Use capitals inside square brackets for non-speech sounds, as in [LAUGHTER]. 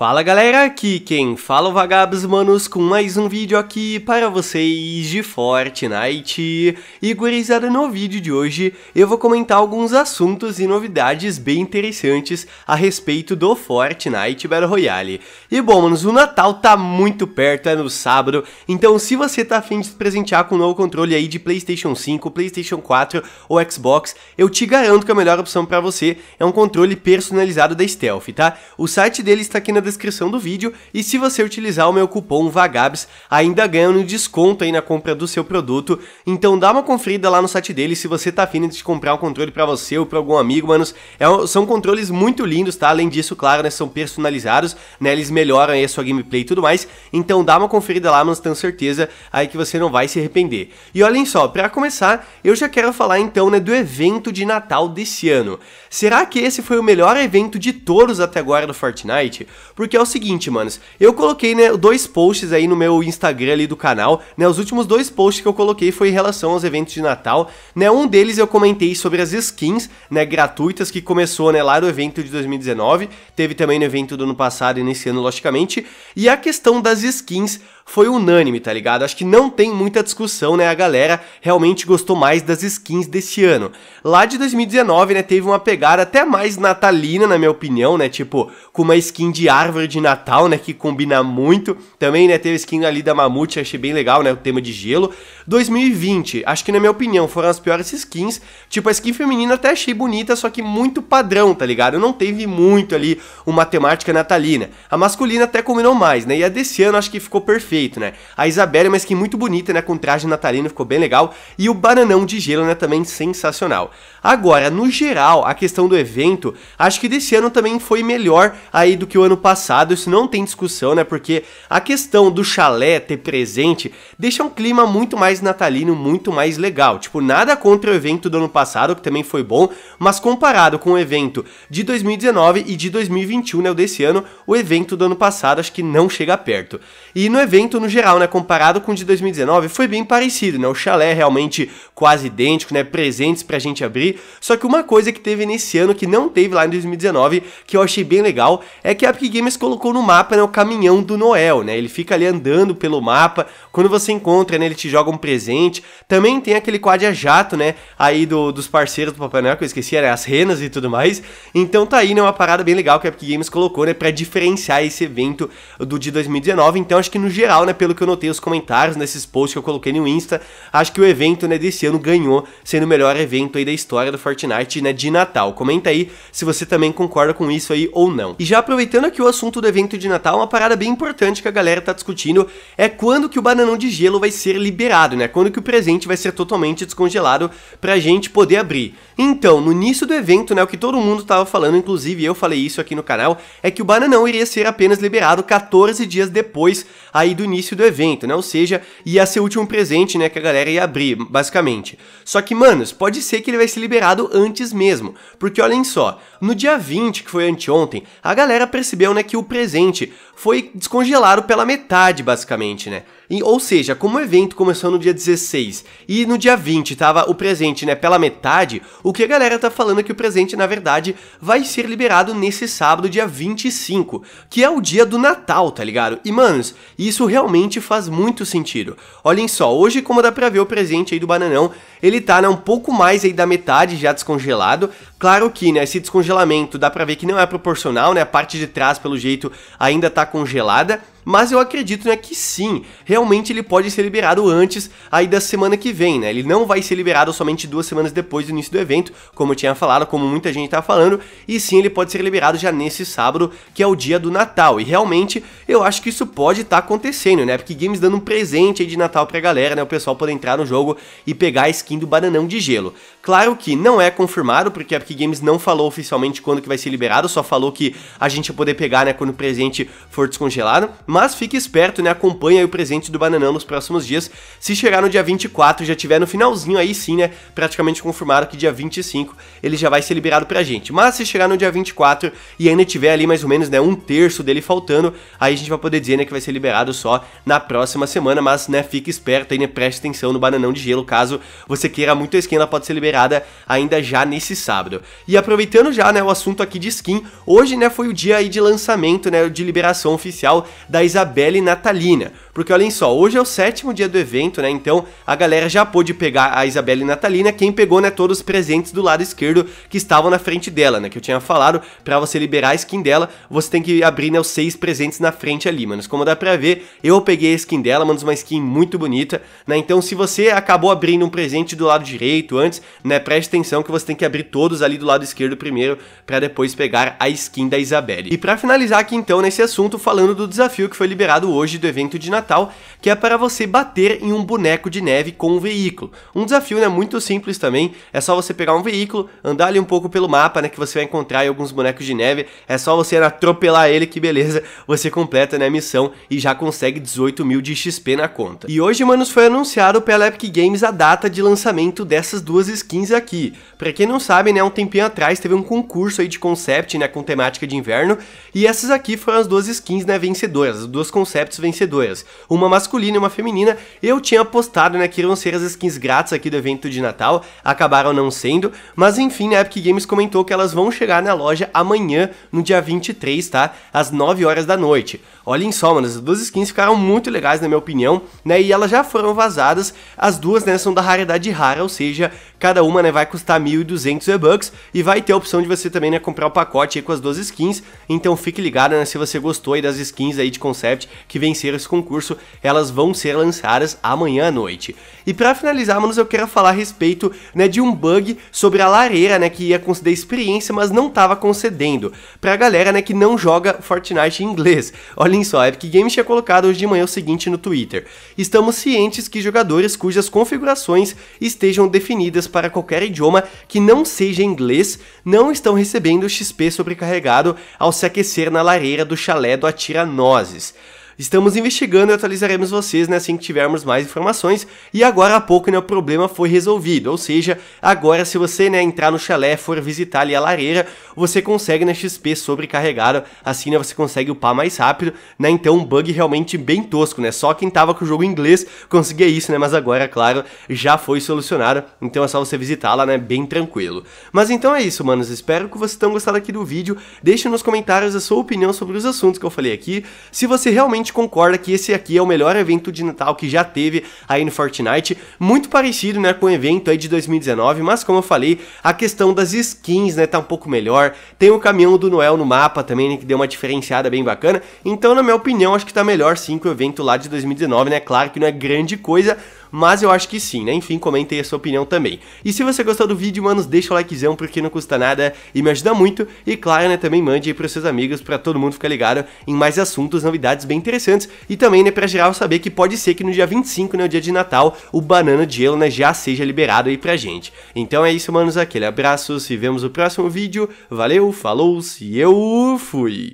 Fala galera, aqui quem fala o Vagabos Manos com mais um vídeo aqui para vocês de Fortnite. E gurizada, no vídeo de hoje eu vou comentar alguns assuntos e novidades bem interessantes a respeito do Fortnite Battle Royale. E bom, manos, o Natal tá muito perto, é no sábado, então se você tá afim de se presentear com um novo controle aí de Playstation 5, Playstation 4 ou Xbox, eu te garanto que a melhor opção para você é um controle personalizado da Stealth, tá? O site dele está aqui na descrição descrição do vídeo e se você utilizar o meu cupom VAGABS, ainda ganha um desconto aí na compra do seu produto. Então dá uma conferida lá no site dele se você tá afim de comprar um controle para você ou para algum amigo, manos. É são controles muito lindos, tá? Além disso, claro, né, são personalizados, né, eles melhoram aí a sua gameplay e tudo mais. Então dá uma conferida lá, manos tenho certeza aí que você não vai se arrepender. E olhem só, para começar, eu já quero falar então, né, do evento de Natal desse ano. Será que esse foi o melhor evento de todos até agora do Fortnite? Porque é o seguinte, manos, eu coloquei, né, dois posts aí no meu Instagram ali do canal, né, os últimos dois posts que eu coloquei foi em relação aos eventos de Natal, né, um deles eu comentei sobre as skins, né, gratuitas que começou, né, lá no evento de 2019, teve também no evento do ano passado e nesse ano, logicamente, e a questão das skins foi unânime, tá ligado? Acho que não tem muita discussão, né? A galera realmente gostou mais das skins desse ano. Lá de 2019, né, teve uma pegada até mais natalina, na minha opinião, né? Tipo, com uma skin de árvore de Natal, né? Que combina muito. Também, né? Teve a skin ali da Mamute, achei bem legal, né? O tema de gelo. 2020, acho que na minha opinião foram as piores skins. Tipo, a skin feminina até achei bonita, só que muito padrão, tá ligado? Não teve muito ali uma temática natalina. A masculina até combinou mais, né? E a desse ano acho que ficou perfeito, né? A Isabelle é uma skin muito bonita, né? Com traje natalino, ficou bem legal. E o bananão de gelo, né? Também sensacional. Agora, no geral, a questão do evento, acho que desse ano também foi melhor aí do que o ano passado passado, isso não tem discussão, né? Porque a questão do chalé ter presente deixa um clima muito mais natalino, muito mais legal. Tipo, nada contra o evento do ano passado, que também foi bom, mas comparado com o evento de 2019 e de 2021, né, o desse ano, o evento do ano passado acho que não chega perto. E no evento no geral, né, comparado com o de 2019, foi bem parecido, né? O chalé é realmente quase idêntico, né? Presentes pra gente abrir. Só que uma coisa que teve nesse ano que não teve lá em 2019, que eu achei bem legal, é que a Epic Games Games colocou no mapa né, o caminhão do Noel, né? Ele fica ali andando pelo mapa. Quando você encontra, né, ele te joga um presente. Também tem aquele quadra jato, né? Aí do, dos parceiros do Papai Noel, que eu esqueci, né? as renas e tudo mais. Então tá aí, né? Uma parada bem legal que a Epic Games colocou, né? Pra diferenciar esse evento do de 2019. Então acho que no geral, né? Pelo que eu notei os comentários nesses posts que eu coloquei no Insta, acho que o evento, né? Desse ano ganhou, sendo o melhor evento aí da história do Fortnite, né? De Natal. Comenta aí se você também concorda com isso aí ou não. E já aproveitando aqui o assunto do evento de Natal, uma parada bem importante que a galera tá discutindo é quando que o bananão de gelo vai ser liberado, né? Quando que o presente vai ser totalmente descongelado pra gente poder abrir. Então, no início do evento, né, o que todo mundo tava falando, inclusive eu falei isso aqui no canal, é que o bananão iria ser apenas liberado 14 dias depois aí do início do evento, né? Ou seja, ia ser o último presente, né, que a galera ia abrir, basicamente. Só que, manos, pode ser que ele vai ser liberado antes mesmo, porque olhem só, no dia 20, que foi anteontem, a galera percebeu, né, é que o presente foi descongelado pela metade, basicamente, né? Ou seja, como o evento começou no dia 16 e no dia 20 tava o presente, né, pela metade, o que a galera tá falando é que o presente, na verdade, vai ser liberado nesse sábado, dia 25, que é o dia do Natal, tá ligado? E, manos, isso realmente faz muito sentido. Olhem só, hoje, como dá pra ver o presente aí do Bananão, ele tá, né, um pouco mais aí da metade já descongelado. Claro que, né, esse descongelamento dá pra ver que não é proporcional, né, a parte de trás, pelo jeito, ainda tá congelada, mas eu acredito né, que sim, realmente ele pode ser liberado antes aí da semana que vem, né? Ele não vai ser liberado somente duas semanas depois do início do evento, como eu tinha falado, como muita gente tá falando, e sim ele pode ser liberado já nesse sábado, que é o dia do Natal. E realmente eu acho que isso pode estar tá acontecendo, né? Porque Games dando um presente aí de Natal pra galera, né? O pessoal poder entrar no jogo e pegar a skin do bananão de gelo. Claro que não é confirmado, porque a Epic Games não falou oficialmente quando que vai ser liberado, só falou que a gente ia poder pegar, né, quando o presente for descongelado mas fique esperto, né? Acompanhe o presente do Bananão nos próximos dias. Se chegar no dia 24, já tiver no finalzinho aí sim, né? Praticamente confirmado que dia 25 ele já vai ser liberado pra gente. Mas se chegar no dia 24 e ainda tiver ali mais ou menos, né, um terço dele faltando, aí a gente vai poder dizer, né, que vai ser liberado só na próxima semana, mas, né, fique esperto aí, né, preste atenção no Bananão de Gelo, caso você queira muito a skin, ela pode ser liberada ainda já nesse sábado. E aproveitando já, né, o assunto aqui de skin, hoje, né, foi o dia aí de lançamento, né, de liberação oficial da da Isabelle Natalina, porque olhem só, hoje é o sétimo dia do evento, né? Então a galera já pôde pegar a Isabela e Natalina, quem pegou, né, todos os presentes do lado esquerdo que estavam na frente dela, né? Que eu tinha falado, para você liberar a skin dela, você tem que abrir, né, os seis presentes na frente ali, manos. Como dá pra ver, eu peguei a skin dela, manos, uma skin muito bonita, né? Então se você acabou abrindo um presente do lado direito antes, né, preste atenção que você tem que abrir todos ali do lado esquerdo primeiro, para depois pegar a skin da Isabelle. E para finalizar aqui então nesse assunto, falando do desafio que foi liberado hoje do evento de Natal, Natal, que é para você bater em um boneco de neve com um veículo. Um desafio né, muito simples também, é só você pegar um veículo, andar ali um pouco pelo mapa, né, que você vai encontrar alguns bonecos de neve, é só você atropelar ele que beleza, [LAUGHS] você completa né, a missão e já consegue 18 mil de XP na conta. E hoje, manos, foi anunciado pela Epic Games a data de lançamento dessas duas skins aqui. Pra quem não sabe, né, um tempinho atrás teve um concurso aí de concept, né, com temática de inverno, e essas aqui foram as duas skins, né, vencedoras, as duas concepts vencedoras uma masculina e uma feminina. Eu tinha apostado né, que iriam ser as skins grátis aqui do evento de Natal, acabaram não sendo, mas enfim, a Epic Games comentou que elas vão chegar na loja amanhã, no dia 23, tá? Às 9 horas da noite. Olhem só, mano, as duas skins ficaram muito legais, na minha opinião, né? E elas já foram vazadas, as duas, né, são da raridade rara, ou seja, cada uma, né, vai custar 1.200 V-Bucks e vai ter a opção de você também, né, comprar o pacote aí com as duas skins, então fique ligado, né, se você gostou aí das skins aí de concept que venceram esse concurso curso, elas vão ser lançadas amanhã à noite. E para finalizar, manos, eu quero falar a respeito né, de um bug sobre a lareira, né, que ia conceder experiência, mas não estava concedendo, pra galera né, que não joga Fortnite em inglês. [LAUGHS] Olhem só, a Epic Games tinha colocado hoje de manhã o seguinte no Twitter, estamos cientes que jogadores cujas configurações estejam definidas para qualquer idioma que não seja inglês não estão recebendo XP sobrecarregado ao se aquecer na lareira do chalé do Atiranozes. Estamos investigando e atualizaremos vocês né, assim que tivermos mais informações. E agora há pouco né, o problema foi resolvido, ou seja, agora se você né, entrar no chalé, for visitar ali a lareira, você consegue na né, XP sobrecarregado, assim né, você consegue upar mais rápido, né? Então um bug realmente bem tosco, né? Só quem tava com o jogo em inglês conseguia isso, né? Mas agora, claro, já foi solucionado, então é só você visitar lá, né? Bem tranquilo. Mas então é isso, manos. Espero que vocês tenham gostado aqui do vídeo. Deixe nos comentários a sua opinião sobre os assuntos que eu falei aqui. Se você realmente gente concorda que esse aqui é o melhor evento de Natal que já teve aí no Fortnite, muito parecido, né, com o evento aí de 2019, mas como eu falei, a questão das skins, né, tá um pouco melhor, tem o caminhão do Noel no mapa também, né, que deu uma diferenciada bem bacana, então na minha opinião acho que tá melhor sim que o evento lá de 2019, né, claro que não é grande coisa, mas eu acho que sim, né? Enfim, aí a sua opinião também. E se você gostou do vídeo, manos, deixa o likezão porque não custa nada e me ajuda muito. E claro, né, também mande aí pros seus amigos para todo mundo ficar ligado em mais assuntos, novidades bem interessantes e também, né, pra geral saber que pode ser que no dia 25, né, o dia de Natal, o banana de gelo, né, já seja liberado aí pra gente. Então é isso, manos, aquele abraço, se vemos no próximo vídeo, valeu, falou, se eu fui!